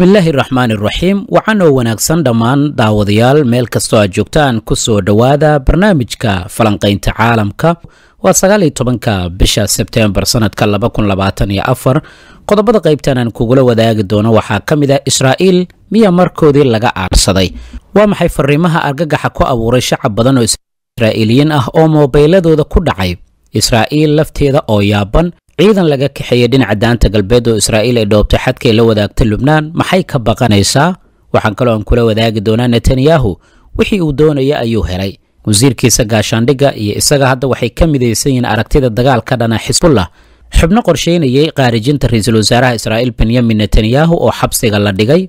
bismillaahi raxiim iraxiim oo wanaagsan dhammaan daawadayaal meel kastoo aad joogtaan ku soo dhowaada barnaamijka falanqaynta caalamka waa sagaal tobanka bisha sebteembar sanadka laba kun labaatan iyo afar qodobada qaybtan aan kugula wadaagi doono waxaa ka mid ah israa'iil miya markoodii laga aarsaday waa maxay fariimaha argagaxa ku abuuray shacab badan oo israa'iiliyiin ah oo mobayladooda ku dhacay israa'iil lafteeda oo yaaban ciidan laga kaxeeyey dhinaca daanta galbeed oo israa'iil ay dhoobtay xadkay la wadaagta lubnaan maxay ka baqanaysaa waxaan kaloo aan kula wadaagi doonaa netanyahu wixii uu doonaya ayuu helay wasiirkiisa gaashaandhigga iyo isaga hadda waxay ka midaysan yihiin aragtida dagaal ka dhana xisbullah xubno qorsheynayay qaarijinta ra-iisul wasaaraha israa'iil benyamin netanyahu oo xabsiga la dhigay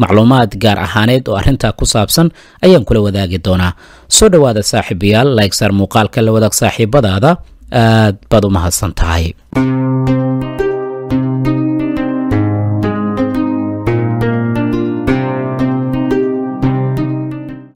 macluumaad gaar ahaaneed oo arrintaa ku saabsan ayaan kula wadaagi doonaa soo dhowaada saaxiibayaal laygsaar muuqaalka la wadaag saaxiibadaada aad baad u mahadsan tahay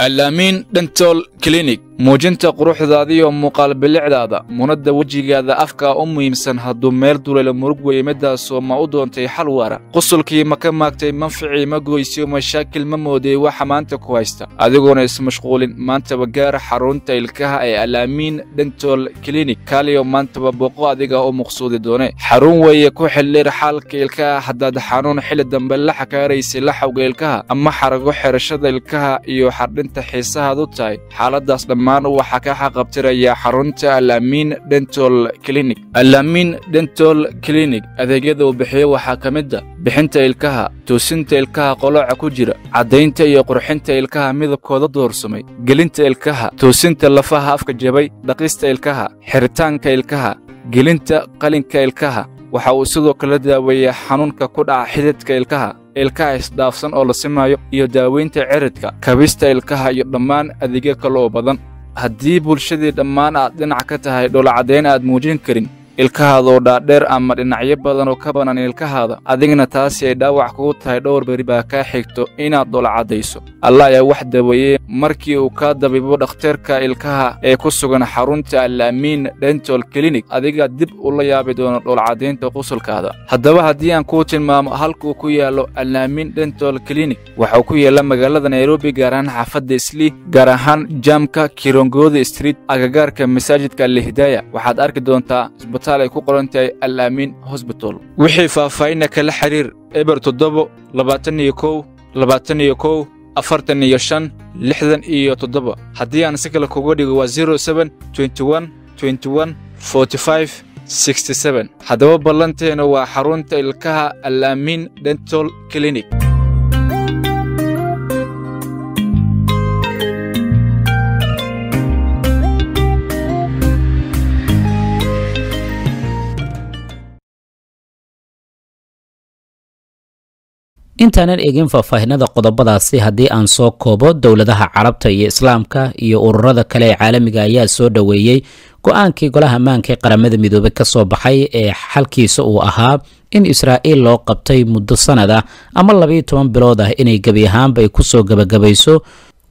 alaamiin dhentool clinic muujinta quruxdaadiiyo muuqaal bilicdaada munadda wejigaada afkaa u muhiimsan hadduu meel duleelo murug weeye middaasoo ma u doontay xal waara qusulkii ma ka maagtay manficii ma goysiyo mashaakil ma mooday waxa maanta ku haysta adigoona ismashquulin maantaba gaara xarunta ilkaha ee alaamiin dhentol klinik kaaliyo maantaba booqo adiga u maqsuudi doone xarun weeye ku xildhir xaalka ilkaha haddaad xanuun xilli dambe la xakaaraysay laxawga ilkaha ama xarago xerashada ilkaha iyo xardhinta xiisahaad u tahay xaaladdaas dhammaan dhammaan waxaa ka xaqabtiraya xarunta alaamiin dentol clinic alaamiin dentol clinic adeegyada uu bixiyo waxaa ka mid a ah bixinta ilkaha toosinta ilkaha qoloca ku jira caddaynta iyo qurxinta ilkaha midabkooda doorsamay gelinta ilkaha toosinta lafaha afka jabay dhaqista ilkaha xiritaanka ilkaha gelinta qalinka ilkaha waxa uu sidoo kale daaweeyaa xanuunka ku dhaca xididka ilkaha ilkaha isdhaafsan oo la simaayo iyo daaweynta ciridka kabista ilkaha iyo dhammaan adeegyo kale oo badan haddii bulshadii dhammaan aad dhinac ka tahay dhoola aad muujin karin ilkahaadoo dhaadheer ama dhinacyo badan oo ka bannaan ilkahaada adigna taasi ay dhaawac kugu tahay dhowr beri baa kaa xigto inaad dhoola caddayso alla ayaa wax daweeyey markii uu kaa dabiibo dhakhtarka ilkaha ee ku sugan xarunta alaamiin dentol clinic adiga dib ula yaabi doono dhoolcaddaynta qusulkaada haddaba haddii aan kuu tilmaamo halkuu ku yaallo alaamiin dentol clinic waxuu ku yaalla magaalada nairobi gaar xaafadda islii gaar ahaan jaamka kirongoodi street agagaarka masaajidka alihidaya waxaad arki doontaa isbitaalay ku qoran tahay alaamiin hosbital wixii faahfaahinna kala xiriir eber toddobo labaatan iyo kow labaatan iyo kow afartan iyo shan lixdan iyo toddoba haddii aan si kale kuga dhigo waa zero seben twenty one twenty one forty five haddaba ballanteena waa xarunta ilkaha alaamiin dental clinic intaanan egin faahfaahinada qodobadaasi haddii aan soo koobo dowladaha carabta iyo islaamka iyo ururada kale ee caalamiga ayaa soo dhoweeyey go-aankii golaha ammaanka ee qaramada midoobey ka soo baxay ee xalkiisa uu ahaa in israa'iil loo qabtay muddo sannad ah ama labayo toban bilood ah inay gebi ahaanba ay ku soo gebagabayso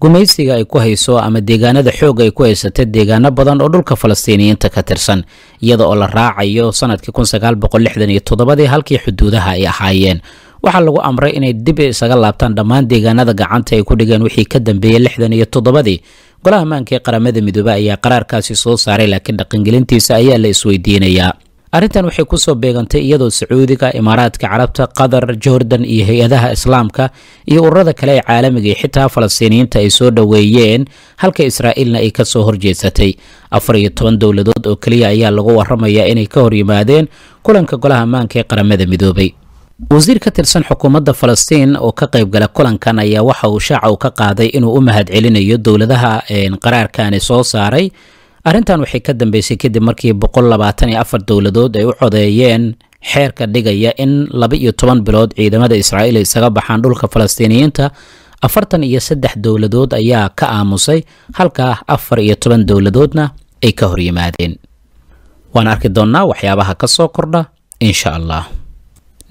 gumaysiga ay ku hayso ama deegaanada xoog ay ku haysata deegaano badan oo dhulka falastiiniyiinta ka tirsan iyada oo la raacayo sannadkii halkii xuduudaha ay ahaayeen waxaa lagu amray inay dib isaga laabtaan dhammaan deegaanada gacanta ay ku dhigeen wixii ka dambeeyey lixdan iyo toddobadii golaha ammaanka ee qaramada midoobe ayaa qaraarkaasi soo saaray laakiin dhaqangelintiisa ayaa la isweydiinayaa arrintan waxay kusoo beegantay iyadoo sacuudiga imaaraadka carabta qatar jordan iyo hay-adaha islaamka iyo ururada kale ee caalamiga xitaa falastiiniyiinta ay soo dhoweeyeen halka israa'iilna ay kasoo horjeesatay afar iyo toban dowladood oo keliya ayaa lagu waramayaa inay ka horyimaadeen kulanka golaha ammaanka ee qaramada midoobay wasiir ka tirsan xukuumadda falastiin oo ka qaybgala kulankan ayaa waxa uu shaaca u ka qaaday inuu u mahad celinayo dowladaha qaraarkani soo saaray arrintan waxay ka dambeysay kadib markii dowladood ay u codeeyeen xeerka dhigaya in toban bilood ciidamada israa'iil isaga baxaan dhulka falastiiniyiinta afartan iyo dowladood ayaa ka aamusay halkaa dowladoodna ay ka horyimaadeen waan arki doonnaa waxyaabaha ka soo kordha insha allah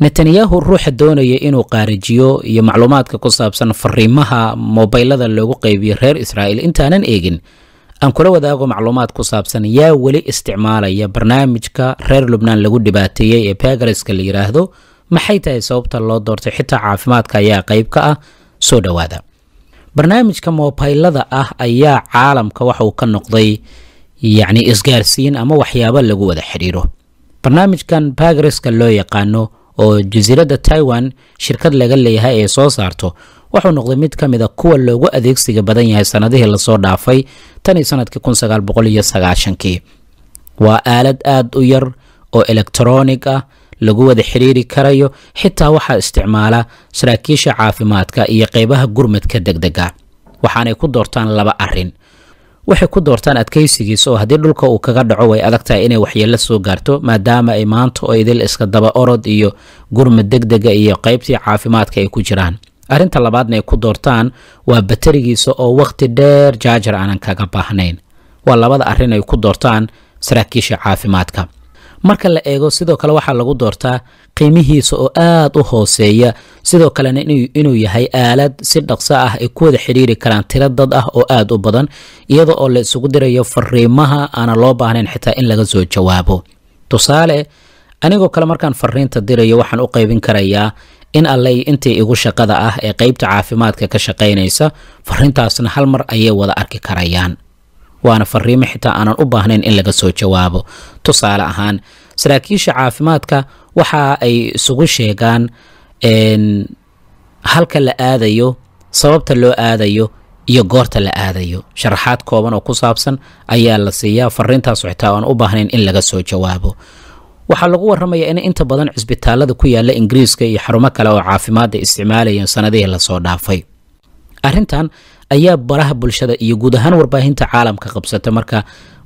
netanyahu ruuxa doonaya inuu qaarajiyo iyo macluumaadka ku saabsan fariimaha mobaylada loogu qaybiyo reer israa'iil intaanan eegin aan kula wadaago macluumaad ku saabsan yaa weli isticmaalaya barnaamijka reer lubnaan lagu dhibaateeyey ee bagariska la yidhaahdo maxay tahay sababta loo doortay xitaa caafimaadka ayaa qayb ka ah soo dhowaada barnaamijka mobaylada ah ayaa caalamka waxa ka noqday yacni isgaarsiin ama waxyaaba lagu wada xidhiiro barnaamijkan bagariska loo yaqaano oo jasiiradda taiwan shirkad laga leeyahay ay soo saarto wuxuu noqday mid ka mida ah kuwa loogu adeegsiga badan yahay sannadihii lasoo dhaafay sannadkii kun sagaal boqol iyo sagaashankii waa aalad aad u yar oo elektaroonig ah lagu wada xiriiri karayo xitaa waxaa isticmaala saraakiisha caafimaadka iyo qaybaha gurmadka deg dega waxaanay ku doortaan laba arrin waxay ku doortaan adkaysigiisa oo haddii dhulka uu kaga dhaco way adag tahay inay waxyeelo soo gaarto maadaama ay maanta oo idil iska daba orod iyo gurma deg dega iyo qaybtii caafimaadka ay ku jiraan arrinta labaadna ay ku doortaan waa batarigiisa oo wakhti dheer jaajar aanan kaga baahnayn waa labada arrin ay ku doortaan saraakiisha caafimaadka marka la eego sidoo kale waxaa lagu doortaa qiimihiisa oo aad u hooseeya sidoo kalena inuu yahay aalad si dhaqso ah ay ku wada xidhiiri karaan tiro dad ah oo aad u badan iyada oo la isugu dirayo fariimaha aanan loo baahnayn xitaa in laga soo jawaabo tusaale anigoo kale markaan fariinta dirayo waxaan u qaybin karayaa in allay intii igu shaqada ah ee qaybta caafimaadka ka shaqaynaysa fariintaasna hal mar ayay wada arki karayaan waana fariimo xitaa aanan u baahnayn in laga soo jawaabo tusaale ahaan saraakiisha caafimaadka waxa ay isugu sheegaan halka la aadayo sababta loo aadayo iyo goorta la aadayo sharaxaad kooban oo ku saabsan ayaa la siiyaa fariintaasu xitaa aan u baahnayn in laga soo jawaabo waxaa lagu waramayaa in inta badan cisbitaalada ku yaala ingiriiska iyo xarumo kale oo caafimaadda isticmaalayeen sanadihii lasoo dhaafay arrintan ayaa baraha bulshada iyo guud ahaan warbaahinta caalamka qabsata marka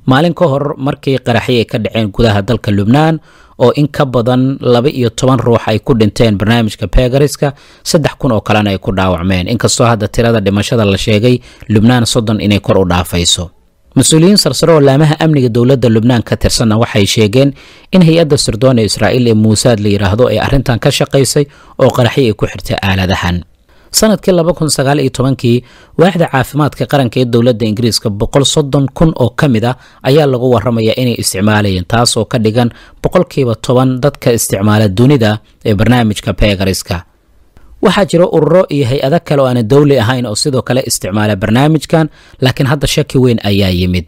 maalin ka hor markii qaraxii ay ka dhaceen gudaha dalka lubnaan oo in ka badan laba iyo toban ruux ay ku dhinteen barnaamijka begariska saddex kun oo kalena ay ku dhaawacmeen inkastoo hadda tirada dhimashada la sheegay lubnaan soddon inay kor u dhaafayso mas-uuliyiin sarsare oo laamaha amniga dowladda lubnaan ka tirsanna waxay sheegeen in hay-adda sirdoon ee israa'iil ee muusaad la yidhaahdo ay arrintan ka shaqaysay oo qaraxii ay ku xirtay aaladahan sanadkii laba kun sagaal iyo tobankii waaxda caafimaadka qaranka ee dowladda ingiriiska boqol soddon kun oo ka mid a ah, ayaa lagu waramayaa inay isticmaalayeen taas oo ka dhigan boqolkiiba toban dadka isticmaala dunida ee barnaamijka beegariska waxaa jira ururo iyo hay-ado kale oo aana dowli ahayn oo sidoo kale isticmaala barnaamijkan laakiin hadda shaki weyn ayaa yimid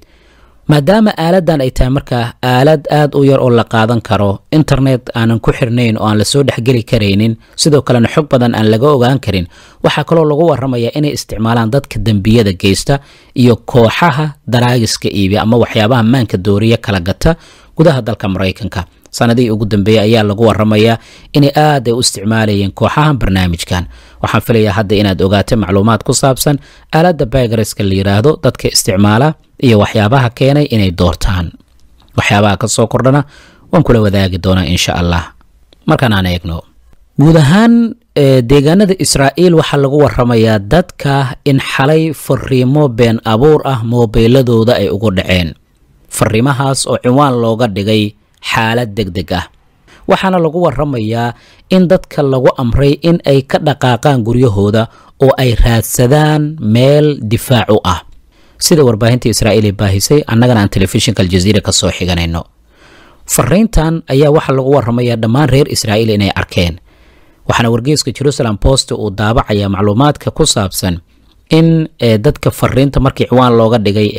maadaama aaladan ay tahay markaa aalad aad u yar oo la qaadan karo internet aanan ku xirnayn oo aan lasoo dhexgeli karaynin sidoo kalena xog badan aan laga ogaan karin waxaa kaloo lagu waramayaa inay isticmaalaan dadka dembiyada geysta iyo kooxaha daraagiska iibiya ama waxyaabaha maanka dooriya kala gata gudaha dalka maraykanka sanadihii ugu dambeeyey ayaa lagu waramayaa inay aad ay u isticmaalayeen kooxahan barnaamijkan waxaan filayaa hadda inaad ogaatay macluumaad ku saabsan aaladda baygareska la yidhaahdo dadka isticmaala iyo waxyaabaha keenay inay doortaan waxyaabaha kasoo kordhana waan kula wadaagi doonaa insha allah markaan aan eegno guud ahaan deegaanada israa'iil waxaa lagu waramayaa dadka in xalay fariimo been abuur ah moobiiladooda ay ugu dhaceen fariimahaas oo ciwaan looga dhigay xaalad deg deg ah waxaana lagu waramayaa in dadka lagu amray in ay ka dhaqaaqaan guryahooda oo ay raadsadaan meel difaacu ah sida warbaahinta israa'iil ay baahisay annagana aan telefishinka aljaziira ka xiganayno fariintan ayaa waxaa lagu waramayaa dhammaan reer israa'iil inay arkeen waxaana wargeyska jerusalem post uu daabacayaa macluumaadka ku saabsan in eh, dadka fariinta markii ciwaan looga dhigay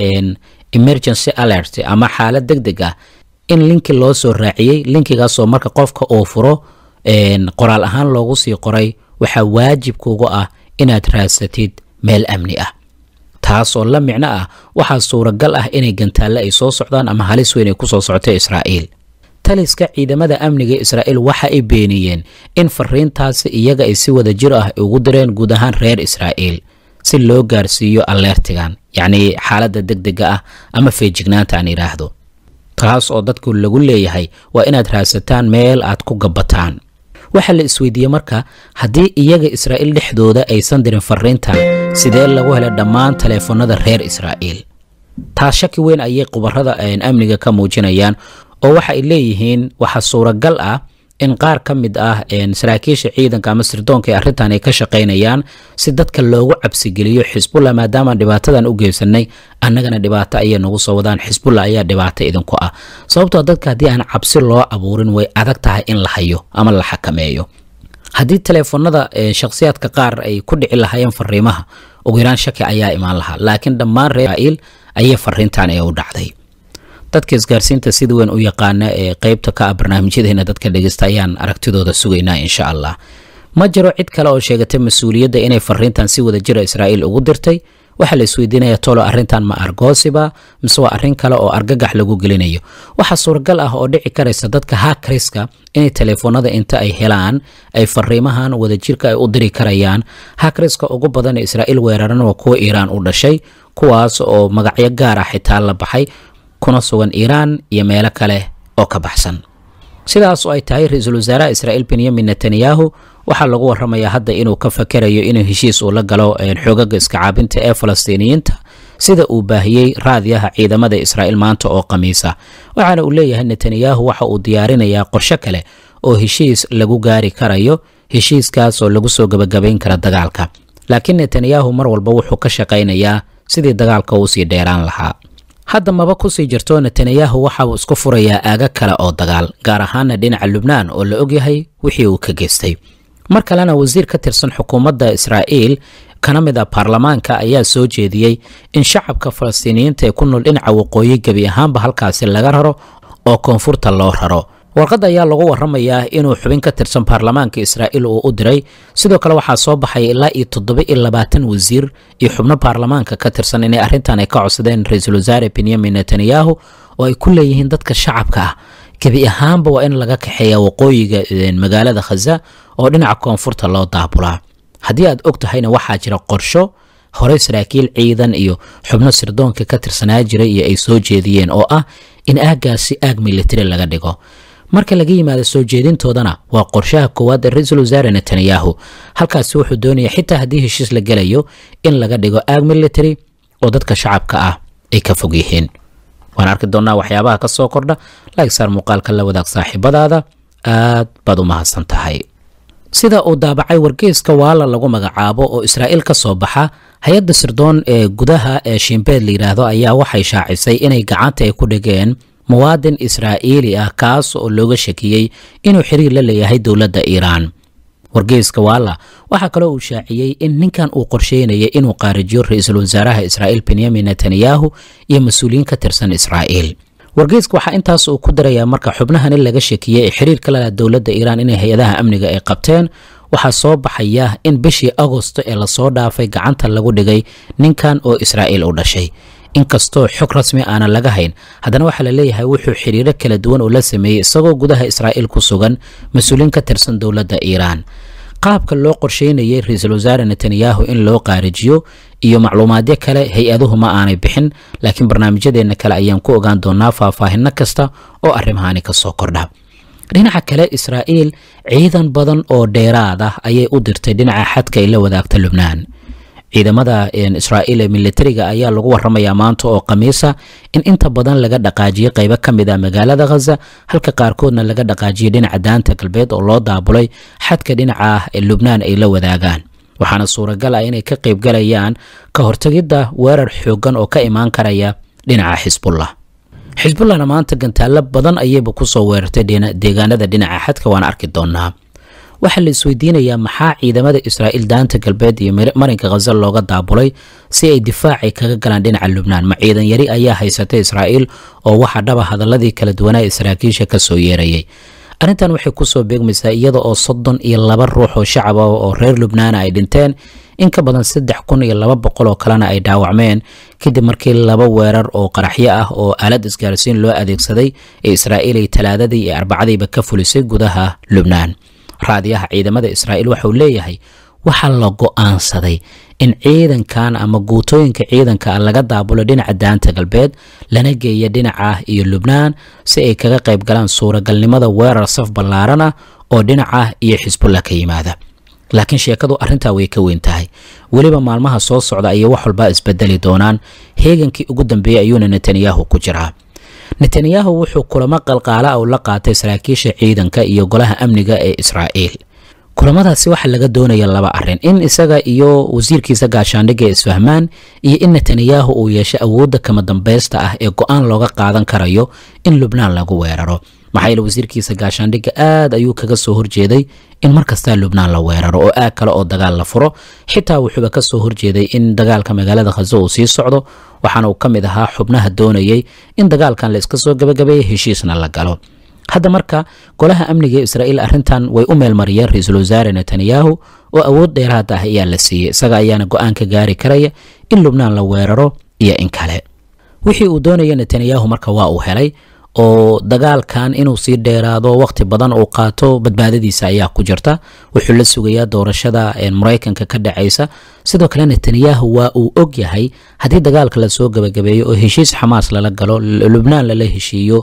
emergency alert ama xaalad deg deg ah in linki loo soo raaciyey linkigaasoo marka qofka uu furo qoraal ahaan loogu sii qoray waxaa waajib kuugu ah inaad raasatid meel amni ah taasoo la micno ah waxaa suuragal ah inay gantaalle ay soo socdaan ama halis weyn ay ku soo socoto israa'iil taliska ciidamada amniga israa'iil waxa ay beeniyeen in fariintaasi iyaga ay si wada jir ah ugu direen guud ahaan reer israa'iil si loo gaarsiiyo alleertigan yacnii xaaladda deg degdega ah ama feejignaanta aan idhaahdo taas oo dadku lagu leeyahay waa inaad raadsataan meel aad ku gabbataan waxaa la isweydiiyey marka haddii iyaga israa'iil dhexdooda aysan dirin fariintan sidee lagu helay dhammaan taleefannada reer israa'iil taas shaki weyn ayay khubarrada amniga ka muujinayaan oo waxa ay leeyihiin waxaa suuragal ah in qaar ka mid ah saraakiisha ciidanka ama sirdoonka ee arrintan ay ka shaqaynayaan si dadka loogu cabsigeliyo xisbullah maadaamaan dhibaatadan u geysanay annagana dhibaato ayay nagu soo wadaan xisbullah ayaa dhibaato idinku ah sababtoo ah dadka haddii aan cabsi loo abuurin way adag tahay in la hayo ama la xakameeyo haddii taleefanada eh, shakhsiyaadka qaar ay ku dhici lahaayeen fariimaha ugu yaraan shaki ayaa imaan lahaa laakiin dhammaan reer israa'iil ayay fariintan ee u dhacday dadka isgaarsiinta sida weyn u yaqaana ee eh, qeybta ka ah barnaamijyadeena dadka dhegeysta ayaan aragtidooda sugaynaa insha allah ma jiro cid kale oo sheegatay mas-uuliyadda inay fariintan si wada jira ah israa'iil ugu dirtay waxaa laisweydiinaya tolo arintan ma argoosiba mise waa arin kale oo argagax lagu gelinayo waxaa suuragal ah oo dhici karaysa dadka hakriska inay taleefoonada inta ay helaan ay fariimahan wadajirka ay u diri karayaan hakriska ugu badan ee israa'iil weeraran waa kuwa iiraan u dhashay kuwaas oo magacyo gaara ah xitaa la baxay kuna sugan iiraan iyo meelo kale oo ka baxsan sidaas oo ay tahay ra-iisul wasaaraha israa'iil benyamin netanyahu waxaa lagu waramayaa hadda inuu ka fakarayo inuu heshiis uu la galo xoogaga iskacaabinta ee falastiiniyiinta sida uu baahiyey raadiyaha ciidamada israa'iil maanta oo khamiisa waxaana uu leeyahay netanyahu waxa uu diyaarinayaa qorsho kale oo heshiis lagu gaari karayo heshiiskaasoo lagu soo gabagabayn kara dagaalka laakiin netanyahu mar walba wuxuu ka shaqaynayaa sidii dagaalka uu sii dheeraan lahaa hadda maba kusii jirto netanyahu waxa uu isku furayaa aaga kale oo dagaal gaar ahaana dhinaca lubnaan oo la ogyahay wixii uu ka geystay mar kalena wasiir ka tirsan xukuumadda israa'iil kana mid a baarlamaanka ayaa soo jeediyey in shacabka falastiiniyiinta ee ku nool dhinaca waqooyi gebi ahaanba halkaasi laga raro oo koonfurta loo raro warqad ayaa lagu warramayaa inuu xubin ka tirsan baarlamaanka israa'iil uu u diray sidoo kale waxaa soo baxay ilaa iyo toddoba iyo labaatan wasiir iyo xubno baarlamaanka ka tirsan inay arrintan ay ka codsadeen ra-iisul wasaare benyamin netanyahu oo ay ku leeyihiin dadka shacabka ah gebi ahaanba waa in laga kaxeeyaa waqooyiga magaalada khaza oo dhinaca koonfurta loo daabulaa haddii aad og tahayna waxaa jira qorsho horey saraakiil ciidan iyo xubno sirdoonka ka tirsanaa jiray iyo ay soo jeediyeen oo ah in aaggaasi aag militari laga dhigo marka laga yimaado soo jeedintoodana waa qorshaha koowaad ee ra-iisul wasaare netanyahu halkaasi wuxuu doonaya xitaa haddii heshiis la gelayo in laga dhigo aag militari oo dadka shacabka ah ay ka fog yihiin waan arki doonaa waxyaabaha ka soo kordha like saar muuqaalka la wadaag saaxiibadaada aad baad u mahadsan tahay sida uu daabacay wargeyska waala lagu magacaabo oo israa'iil ka soo baxa hay-adda sirdoon ee gudaha ee shiimbeed la yidhaahdo ayaa waxay shaacisay inay gacanta ay ku dhigeen muwaadin israa'iili ah kaas oo looga shakiyey inuu xiriir la leeyahay dowladda iiraan wargeyska waala waxaa kaloo uu shaaciyey in ninkan uu qorsheynaya inuu qaarijiyo ra-iisul wasaaraha israa'iil benyamin netanyahu iyo mas-uuliyiin ka tirsan israa'iil wargeyska waxaa intaas uu ku darayaa marka xubnahan laga shakiyey ee xiriirka lala dowladda iiraan inay hay-adaha amniga ay qabteen waxaa soo baxaya in bishii agosto ee lasoo dhaafay gacanta lagu dhigay ninkan oo israa'iil u dhashay inkastoo xog rasmi aanan laga hayn haddana waxaa la leeyahay wuxuu xiriiro kala duwan oo la sameeyey isagoo gudaha israa'iil ku sugan mas-uuliin ka tirsan dowladda iiraan qaabka loo qorsheynayay ra-iisul wasaare netanyahu in loo qaarijiyo iyo macluumaadyo kale hay-aduhu ma aanay bixin laakiin barnaamijyadeenna kale ayaan ku ogaan doonaa faahfaahinno kasta oo arrimahaani ka soo kordha dhinaca kale israa'iil ciidan badan oo dheeraad ah ayay u dirtay dhinaca xadka ay la wadaagta lubnaan ciidamada israa'iil ee militariga ayaa lagu waramayaa maanta oo khamiisa in inta badan laga dhaqaajiyey qaybo ka mid a ah magaalada khaza halka qaarkoodna laga dhaqaajiyay dhinaca daanta galbeed oo loo daabulay xadka dhinaca lubnaan ay la wadaagaan waxaana suuragal ah inay ka qaybgalayaan ka hortegidda weerar xooggan oo ka imaan karaya dhinaca xisbullah xisbullahna maanta gantaalo badan ayayba kusoo weerartay deegaanada dhinaca xadka waana arki doonaa waxaa la isweydiinayaa maxaa ciidamada israa'iil daanta galbeed iyo marinka khaza looga daabulay si ay difaacay kaga galaan dhinaca lubnaan ma ciidan yari ayaa haysatay israa'iil oo waxaa dhaba hadaladii kala duwanaa ee saraakiisha ka soo yeerayay arrintan waxay kusoo beegmaysaa iyada oo soddon iyo laba ruux oo shacaba ah oo reer lubnaana ay dhinteen in ka badan saddex kun iyo laba boqol oo kalena ay dhaawacmeen kadib markii laba weerar oo qaraxyo ah oo aalad isgaarsiin loo adeegsaday ee israa'iil ay talaadadii iyo arbacadiiba ka fulisay gudaha lubnaan raadiyaha ciidamada israa'iil waxauu leeyahay waxaa la go-aansaday in ciidankan ama guutooyinka ciidankaa ah laga daabulo dhinaca daanta galbeed lana geeya dhinacah ah iyo lubnaan si ay kaga qayb galaan suuragalnimada weerar saf ballaaran ah oo dhinacah iyo xisbulla ka yimaada laakiin sheekadu arintaa way ka weyn tahay weliba maalmaha soo socda ayay wax walbaa isbedeli doonaan heegankii ugu dambeeyey ayuuna netanyahu ku jiraa netanyahu wuxuu kulamo qalqaala u la qaatay saraakiisha ciidanka iyo golaha amniga ee israa'iil kulamadaasi waxaa laga doonaya laba arrin in isaga iyo wasiirkiisa gaashaandhigga isfahmaan iyo in netanyahu uu yeesho awoodda kama dambaysta ah ee go-aan looga qaadan karayo in lubnaan lagu weeraro maxaa wasiirkiisa gaashaandhigga aad ayuu kaga soo horjeeday in mar kastaa lubnaan la weeraro oo aag kale oo dagaal la furo xitaa wuxuuba ka soo horjeeday in dagaalka magaalada khaso uu sii socdo waxaana uu ka mid ahaa xubnaha doonayay in dagaalkan la iska soo gabagabeeya heshiisna la galo hadda marka golaha amniga ee israa'iil arrintan way u meelmariyeen ra-iisul wasaare netanyahu oo awood dheeraada ah ayaa la siiyey isaga ayaana go-aanka gaari karaya in lubnaan la weeraro iyo in kale wixii uu doonaya netanyahu marka waa uu helay oo dagaalkan inuu sii dheeraado waqti badan uu qaato badbaadadiisa ayaa ku jirta wuxuu la sugayaa doorashada maraykanka ka dhacaysa sidoo kale netanyahu waa uu og yahay haddii dagaalka lasoo gabagabeeyo oo heshiis xamaas lala galo lubnaan lala heshiiyo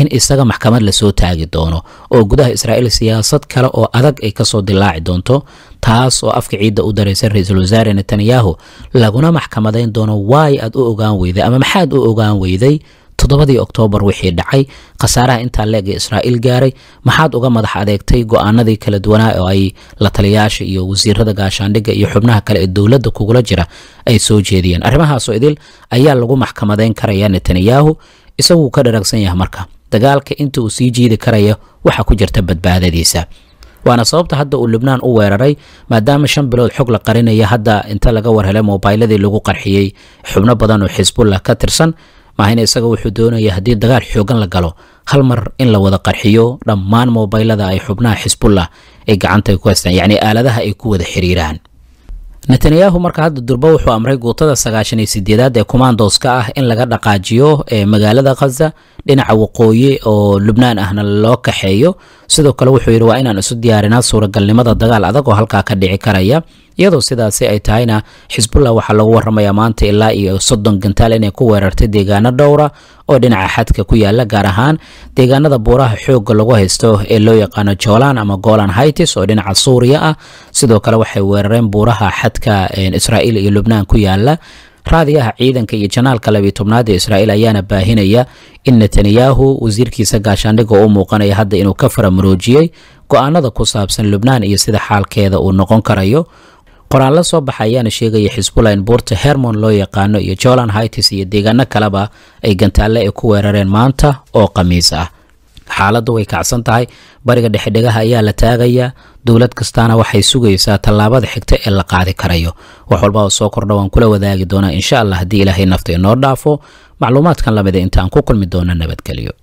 in isaga maxkamad lasoo taagi doono oo gudaha israa'iil siyaasad kale oo adag ay kasoo dilaaci doonto taas oo afka ciidda u dareysa ra-iisul wasaare netanyahu laguna maxkamadayn doono waay aad u ogaan weyday ama maxaad u ogaan weyday toddobadii oktoobar wixii dhacay khasaaraha intaa leegee israa'iil gaaray maxaad uga madax adeegtay go'aanadii kala duwanaa oo ay la iyo wasiirada gaashaandhigga iyo xubnaha kale ee dowladda kugula jira ay soo jeediyeen arrimahaasoo idil ayaa lagu maxkamadeyn karaya netanyahu isaguu ka dharagsan yahay marka dagaalka inta uu sii jiidi karayo waxaa ku jirta badbaadadiisa waana sababta hadda uu libnaan u weeraray maadaama shan bilood xog la qarinaya hadda inta laga warhelay mobayladii lagu qarxiyey xubno badan oo xisbullah ka tirsan maahayn isaga wuxuu doonaya haddii dagaal xoogan la galo hal mar in la wada qarxiyo dhammaan moobaylada ay xubnaha xisbullah ay gacanta ku haystaan yacni aaladaha ay ku wada xiriiraan netanyahu marka hadda durba wuxuu amray guutada sagaashan iyo sideedaad ee kumaandoska ah in laga dhaqaajiyo eh, magaalada khaza dhinaca waqooyi oo lubnaan ahna loo kaxeeyo sidoo kale wuxuu yidhi waa inaan isu diyaarinaa suuragalnimada dagaal adag oo halkaa ka dhici karaya iyadoo sidaasi ay tahayna xisbullah waxaa lagu warramayaa maanta ilaa iyo soddon gantaal inay ku weerartay deegaano dhowra oo dhinaca xadka ku yaala gaar ahaan deegaanada buuraha xoogga lagu haysto ee loo yaqaano joolan ama golan haitis oo dhinaca suuriya ah sidoo kale waxay weerareen buuraha xadka israa'iil iyo lubnaan ku yaala raadiyaha ciidanka iyo janaalka labiyo tobnaad ee israa'iil ayaana baahinaya in netanyahu wasiirkiisa gaashaandhigga u muuqanaya hadda inuu ka faramuroojiyey go-aanada ku saabsan lubnaan iyo sida xaalkeeda uu noqon karayo qoraallo soo baxa ayaana sheegaya xisbullah in buurta hermon loo yaqaano iyo jolan hitis iyo deegaano kaleba ay gantaalle ay ku weerareen maanta oo khamiis ah xaaladdu way kacsan tahay bariga dhexdhegaha ayaa la taagayaa dowlad kastaana waxay sugaysaa tallaabada xigta ee la qaadi karayo wax walba oo soo kordha waan kula wadaagi doonaa insha allah haddii ilaahay nafta inoo dhaafo macluumaadkan lamida intaan ku kulmi doono nabadgelyo